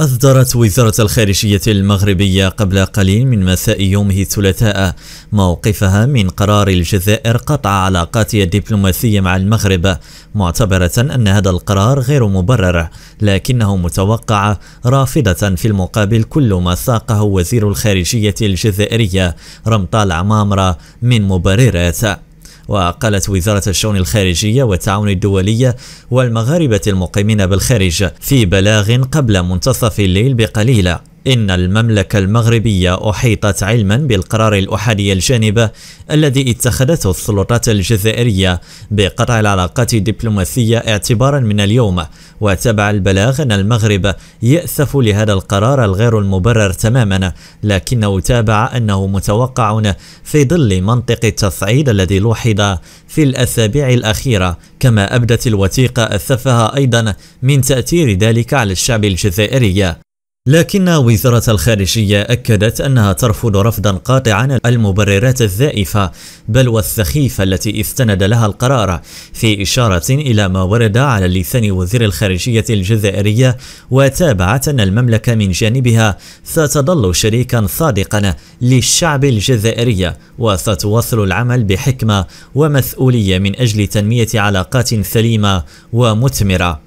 أصدرت وزارة الخارجية المغربية قبل قليل من مساء يومه الثلاثاء موقفها من قرار الجزائر قطع علاقاتها الدبلوماسية مع المغرب معتبرة أن هذا القرار غير مبرر لكنه متوقع رافضة في المقابل كل ما ساقه وزير الخارجية الجزائرية رمطال عمامرة من مبررات وقالت وزارة الشؤون الخارجية والتعاون الدولي والمغاربة المقيمين بالخارج في بلاغ قبل منتصف الليل بقليلة إن المملكة المغربية أحيطت علما بالقرار الأحادي الجانب الذي اتخذته السلطات الجزائرية بقطع العلاقات الدبلوماسية اعتبارا من اليوم وتبع البلاغ أن المغرب يأسف لهذا القرار الغير المبرر تماما لكنه تابع أنه متوقع في ظل منطق التصعيد الذي لوحظ في الأسابيع الأخيرة كما أبدت الوثيقة أسفها أيضا من تأثير ذلك على الشعب الجزائري لكن وزارة الخارجية أكدت أنها ترفض رفضا قاطعا المبررات الزائفة بل والسخيفة التي استند لها القرار في إشارة إلى ما ورد على لسان وزير الخارجية الجزائرية وتابعت أن المملكة من جانبها ستظل شريكا صادقا للشعب الجزائري وستواصل العمل بحكمة ومسؤولية من أجل تنمية علاقات سليمة ومثمرة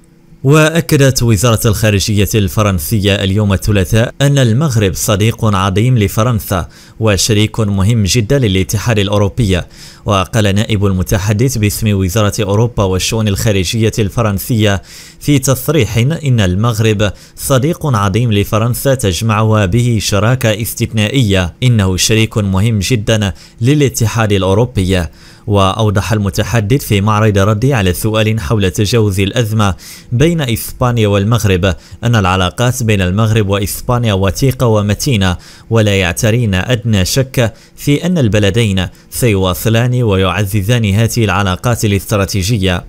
وأكدت وزارة الخارجية الفرنسية اليوم الثلاثاء أن المغرب صديق عظيم لفرنسا وشريك مهم جدا للاتحاد الأوروبي وقال نائب المتحدث باسم وزارة أوروبا والشؤون الخارجية الفرنسية في تصريح إن المغرب صديق عظيم لفرنسا تجمعها به شراكة استثنائية إنه شريك مهم جدا للاتحاد الأوروبي وأوضح المتحدث في معرض ردي على سؤال حول تجاوز الأزمة بين إسبانيا والمغرب أن العلاقات بين المغرب وإسبانيا وثيقة ومتينة ولا يعترين أدنى شك في أن البلدين سيواصلان ويعززان هذه العلاقات الاستراتيجية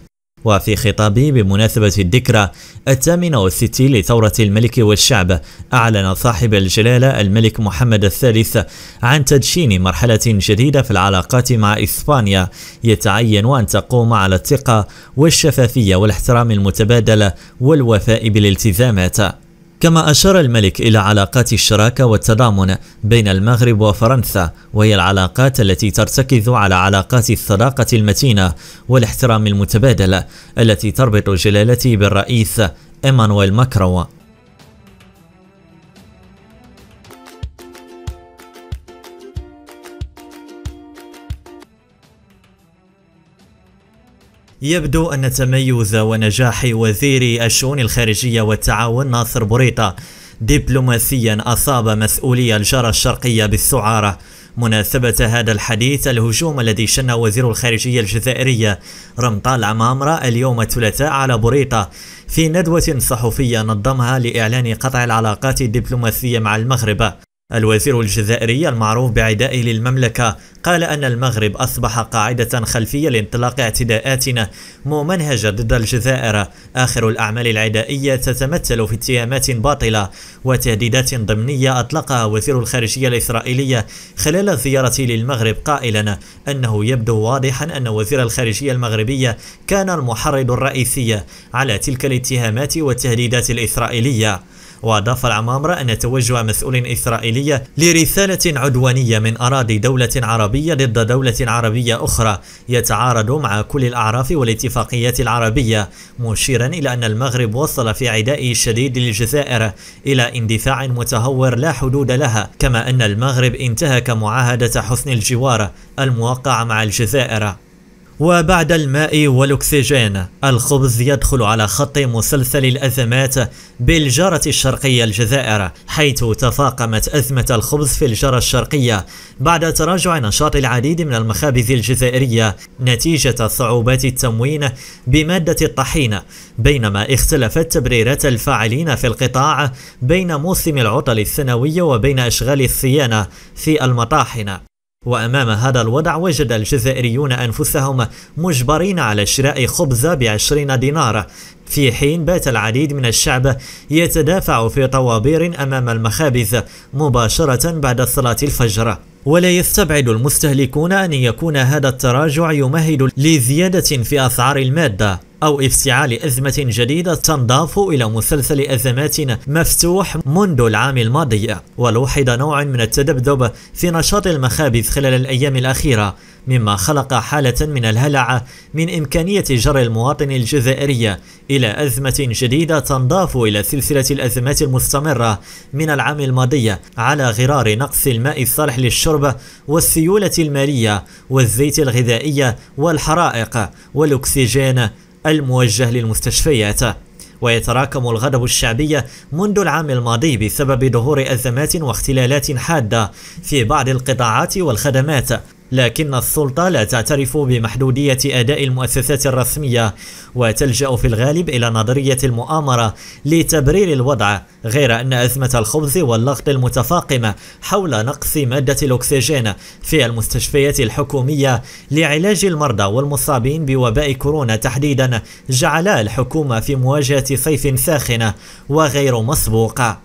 وفي خطابه بمناسبة الذكرى الثامنة والستين لثورة الملك والشعب أعلن صاحب الجلالة الملك محمد الثالث عن تدشين مرحلة جديدة في العلاقات مع إسبانيا يتعين أن تقوم على الثقة والشفافية والاحترام المتبادل والوفاء بالالتزامات كما أشار الملك إلى علاقات الشراكة والتضامن بين المغرب وفرنسا وهي العلاقات التي ترتكز على علاقات الصداقة المتينة والاحترام المتبادل التي تربط جلالته بالرئيس إيمانويل ماكرون يبدو أن تميز ونجاح وزير الشؤون الخارجية والتعاون ناصر بوريطة دبلوماسيا أصاب مسؤولي الجارة الشرقية بالسعارة مناسبة هذا الحديث الهجوم الذي شن وزير الخارجية الجزائرية رمطال عمامرة اليوم الثلاثاء على بوريطة في ندوة صحفية نظمها لإعلان قطع العلاقات الدبلوماسية مع المغرب الوزير الجزائري المعروف بعدائه للمملكة قال أن المغرب أصبح قاعدة خلفية لانطلاق اعتداءات ممنهجة ضد الجزائر آخر الأعمال العدائية تتمثل في اتهامات باطلة وتهديدات ضمنية أطلقها وزير الخارجية الإسرائيلية خلال زيارته للمغرب قائلا أنه يبدو واضحا أن وزير الخارجية المغربية كان المحرض الرئيسي على تلك الاتهامات والتهديدات الإسرائيلية وأضاف العمامرة أن توجه مسؤول إسرائيلي لرسالة عدوانية من أراضي دولة عربية ضد دولة عربية أخرى يتعارض مع كل الأعراف والاتفاقيات العربية مشيرا إلى أن المغرب وصل في عدائه الشديد للجزائر إلى اندفاع متهور لا حدود لها كما أن المغرب انتهك معاهدة حسن الجوار الموقعة مع الجزائر وبعد الماء والأكسجين الخبز يدخل على خط مسلسل الأزمات بالجارة الشرقية الجزائر حيث تفاقمت أزمة الخبز في الجارة الشرقية بعد تراجع نشاط العديد من المخابز الجزائرية نتيجة صعوبات التموين بمادة الطحين بينما اختلفت تبريرات الفاعلين في القطاع بين موسم العطل السنوي وبين أشغال الصيانة في المطاحن وأمام هذا الوضع وجد الجزائريون أنفسهم مجبرين على شراء خبز بعشرين دينار في حين بات العديد من الشعب يتدافع في طوابير أمام المخابز مباشرة بعد صلاة الفجر ولا يستبعد المستهلكون أن يكون هذا التراجع يمهد لزيادة في أسعار المادة أو افتعال أزمة جديدة تنضاف إلى مسلسل أزمات مفتوح منذ العام الماضي ولوحظ نوع من التذبذب في نشاط المخابز خلال الأيام الأخيرة مما خلق حالة من الهلع من إمكانية جر المواطن الجزائري إلى أزمة جديدة تنضاف إلى سلسلة الأزمات المستمرة من العام الماضي على غرار نقص الماء الصالح للشرب والسيولة المالية والزيت الغذائي والحرائق والأكسجين الموجه للمستشفيات ويتراكم الغضب الشعبي منذ العام الماضي بسبب ظهور أزمات واختلالات حادة في بعض القطاعات والخدمات لكن السلطة لا تعترف بمحدودية أداء المؤسسات الرسمية وتلجأ في الغالب إلى نظرية المؤامرة لتبرير الوضع غير أن أزمة الخبز واللغط المتفاقمة حول نقص مادة الأكسجين في المستشفيات الحكومية لعلاج المرضى والمصابين بوباء كورونا تحديدا جعل الحكومة في مواجهة صيف ساخن وغير مسبوقة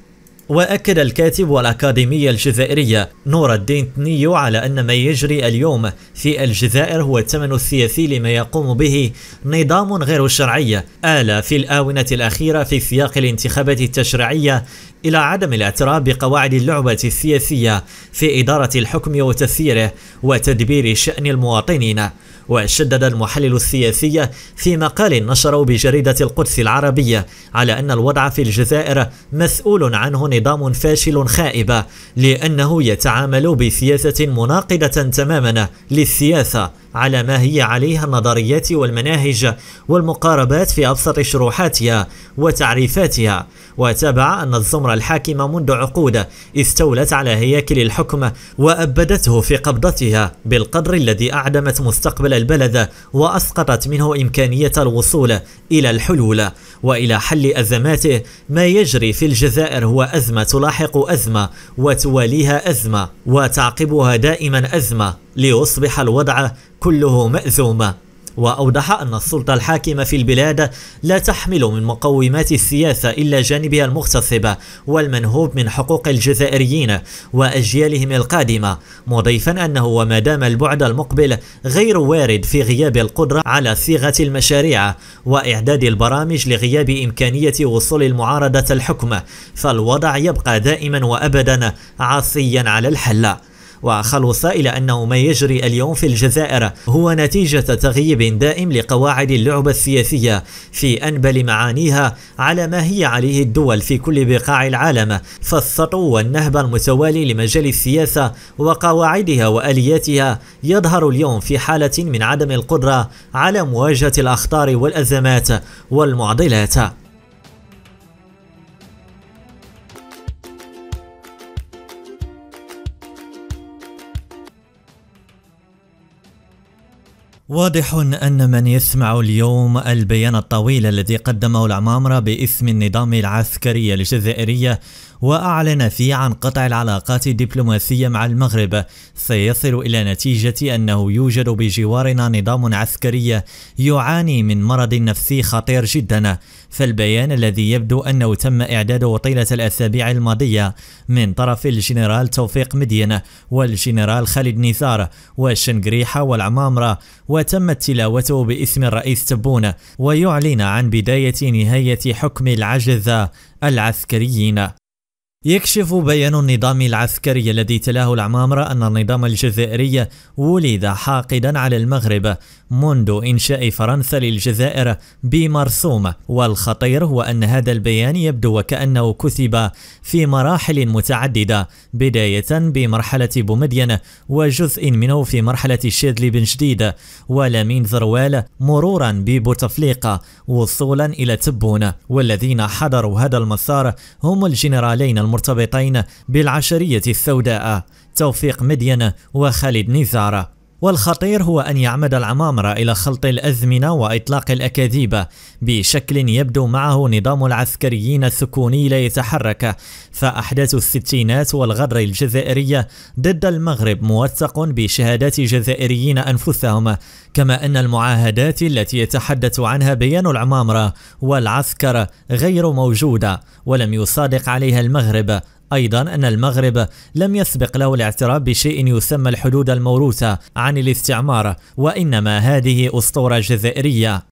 وأكد الكاتب والأكاديمية الجزائرية نور الدين تنيو على أن ما يجري اليوم في الجزائر هو الثمن السياسي لما يقوم به نظام غير شرعي آل في الآونة الأخيرة في سياق الانتخابات التشريعية إلى عدم الاعتراف بقواعد اللعبة السياسية في إدارة الحكم وتسييره وتدبير شأن المواطنين وشدد المحلل السياسي في مقال نشره بجريدة القدس العربية على أن الوضع في الجزائر مسؤول عنه نظام فاشل خائب لأنه يتعامل بسياسة مناقضة تماما للسياسة على ما هي عليها النظريات والمناهج والمقاربات في أبسط شروحاتها وتعريفاتها وتابع أن الزمرة الحاكمة منذ عقود استولت على هياكل الحكم وأبدته في قبضتها بالقدر الذي أعدمت مستقبل البلد وأسقطت منه إمكانية الوصول إلى الحلول والى حل ازماته ما يجري في الجزائر هو ازمه تلاحق ازمه وتواليها ازمه وتعقبها دائما ازمه ليصبح الوضع كله مأزومه وأوضح أن السلطة الحاكمة في البلاد لا تحمل من مقومات السياسة إلا جانبها المغتصب والمنهوب من حقوق الجزائريين وأجيالهم القادمة مضيفا أنه وما دام البعد المقبل غير وارد في غياب القدرة على صيغة المشاريع وإعداد البرامج لغياب إمكانية وصول المعارضة الحكم فالوضع يبقى دائما وأبدا عاصيا على الحل وخلص إلى أنه ما يجري اليوم في الجزائر هو نتيجة تغييب دائم لقواعد اللعبة السياسية في أنبل معانيها على ما هي عليه الدول في كل بقاع العالم فالسطو والنهب المتوالي لمجال السياسة وقواعدها وآلياتها يظهر اليوم في حالة من عدم القدرة على مواجهة الأخطار والأزمات والمعضلات واضح أن من يسمع اليوم البيان الطويل الذي قدمه العمامرة باسم النظام العسكري الجزائري وأعلن فيه عن قطع العلاقات الدبلوماسية مع المغرب سيصل إلى نتيجة أنه يوجد بجوارنا نظام عسكري يعاني من مرض نفسي خطير جدا فالبيان الذي يبدو أنه تم إعداده طيلة الأسابيع الماضية من طرف الجنرال توفيق مدين والجنرال خالد نزار والشنقريحة والعمامرة وتمت تلاوته باسم الرئيس تبون ويعلن عن بداية نهاية حكم العجز العسكريين يكشف بيان النظام العسكري الذي تلاه العمامرة أن النظام الجزائري ولد حاقدا على المغرب منذ إنشاء فرنسا للجزائر بمرسوم والخطير هو أن هذا البيان يبدو وكأنه كتب في مراحل متعددة بداية بمرحلة بومدين وجزء منه في مرحلة شيدلي بن جديد ولمين زروال مرورا ببوتفليقة وصولا إلى تبون والذين حضروا هذا المسار هم الجنرالين المرتبطين بالعشرية السوداء توفيق مدين وخالد نزار والخطير هو أن يعمد العمامرة إلى خلط الأزمنة وإطلاق الأكاذيب بشكل يبدو معه نظام العسكريين السكوني لا يتحرك فأحداث الستينات والغدر الجزائرية ضد المغرب موثق بشهادات جزائريين أنفسهم كما أن المعاهدات التي يتحدث عنها بيان العمامرة والعسكر غير موجودة ولم يصادق عليها المغرب أيضا أن المغرب لم يسبق له الاعتراف بشيء يسمى الحدود الموروثة عن الاستعمار وإنما هذه أسطورة جزائرية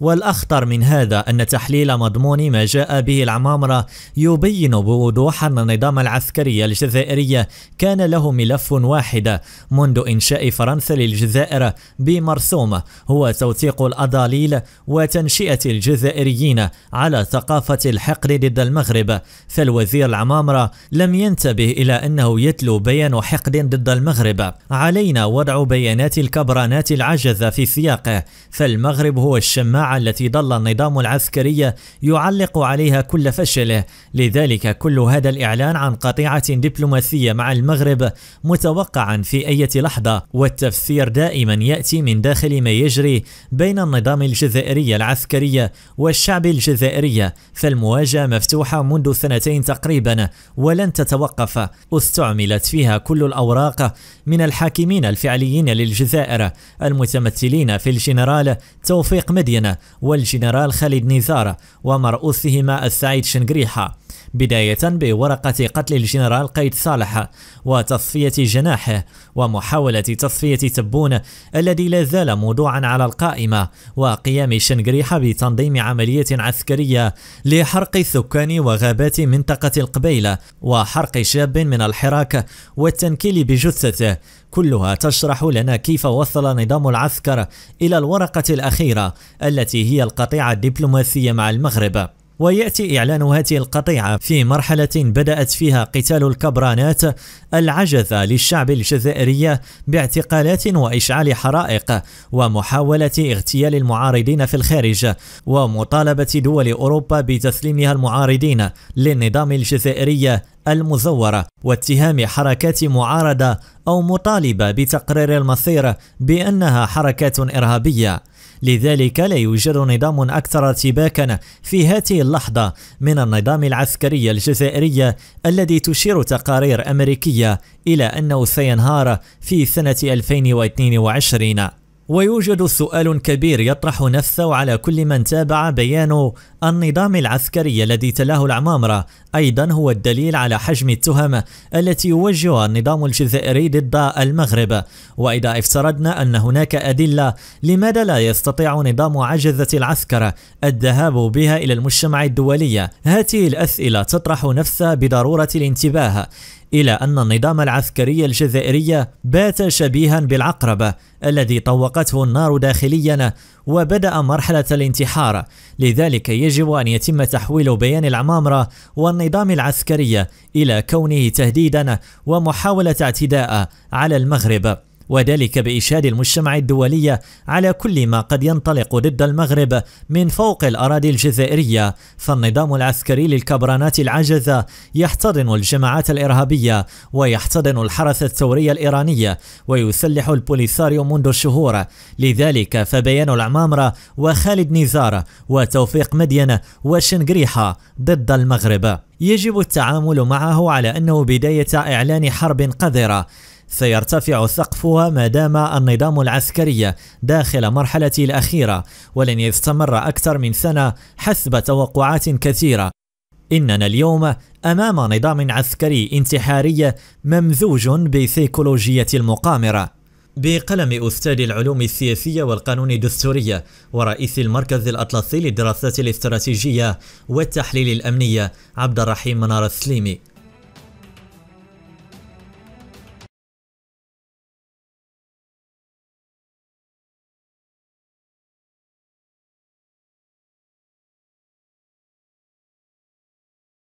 والأخطر من هذا أن تحليل مضمون ما جاء به العمامرة يبين بوضوح أن النظام العسكري الجزائري كان له ملف واحد منذ إنشاء فرنسا للجزائر بمرسوم هو توثيق الأضاليل وتنشئة الجزائريين على ثقافة الحقد ضد المغرب فالوزير العمامرة لم ينتبه إلى أنه يتلو بيان حقد ضد المغرب علينا وضع بيانات الكبرانات العجزة في سياقه فالمغرب هو الشماعة التي ظل النظام العسكري يعلق عليها كل فشله لذلك كل هذا الإعلان عن قطيعة دبلوماسية مع المغرب متوقعا في أي لحظة والتفسير دائما يأتي من داخل ما يجري بين النظام الجزائري العسكري والشعب الجزائري فالمواجهة مفتوحة منذ سنتين تقريبا ولن تتوقف استعملت فيها كل الأوراق من الحاكمين الفعليين للجزائر المتمثلين في الجنرال الجنرال توفيق مدينة والجنرال خالد نيزار ومرؤوسهما السعيد شنقريحة بداية بورقة قتل الجنرال قيد صالح وتصفية جناحه ومحاولة تصفية تبون الذي لا زال موضوعا على القائمة وقيام شنقريحة بتنظيم عملية عسكرية لحرق سكان وغابات منطقة القبيلة وحرق شاب من الحراك والتنكيل بجثته كلها تشرح لنا كيف وصل نظام العسكر إلى الورقة الأخيرة التي هي القطيعة الدبلوماسية مع المغرب ويأتي إعلان هذه القطيعة في مرحلة بدأت فيها قتال الكبرانات العجزة للشعب الجزائري باعتقالات وإشعال حرائق ومحاولة اغتيال المعارضين في الخارج ومطالبة دول أوروبا بتسليمها المعارضين للنظام الجزائري المزورة واتهام حركات معارضة أو مطالبة بتقرير المصير بأنها حركات إرهابية لذلك لا يوجد نظام أكثر ارتباكا في هذه اللحظة من النظام العسكري الجزائري الذي تشير تقارير أمريكية إلى أنه سينهار في سنة 2022 ويوجد سؤال كبير يطرح نفسه على كل من تابع بيان النظام العسكري الذي تلاه العمامرة أيضا هو الدليل على حجم التهم التي يوجهها النظام الجزائري ضد المغرب وإذا افترضنا أن هناك أدلة لماذا لا يستطيع نظام عجزة العسكر الذهاب بها إلى المجتمع الدولي هذه الأسئلة تطرح نفسها بضرورة الانتباه إلى أن النظام العسكري الجزائري بات شبيها بالعقرب الذي طوقته النار داخليا وبدأ مرحلة الانتحار لذلك يجب أن يتم تحويل بيان العمامرة والنظام العسكري إلى كونه تهديدا ومحاولة اعتداء على المغرب وذلك بإشهاد المجتمع الدولي على كل ما قد ينطلق ضد المغرب من فوق الأراضي الجزائرية فالنظام العسكري للكبرانات العجزة يحتضن الجماعات الإرهابية ويحتضن الحرس الثوري الإيراني ويسلح البوليساريو منذ شهور لذلك فبيان العمامرة وخالد نزار وتوفيق مدين وشنقريحة ضد المغرب يجب التعامل معه على أنه بداية إعلان حرب قذرة سيرتفع سقفها ما دام النظام العسكري داخل مرحلته الأخيرة ولن يستمر أكثر من سنة حسب توقعات كثيرة إننا اليوم أمام نظام عسكري انتحاري ممزوج بسيكولوجية المقامرة بقلم أستاذ العلوم السياسية والقانون الدستورية ورئيس المركز الأطلسي للدراسات الاستراتيجية والتحليل الأمنية عبد الرحيم منار السليمي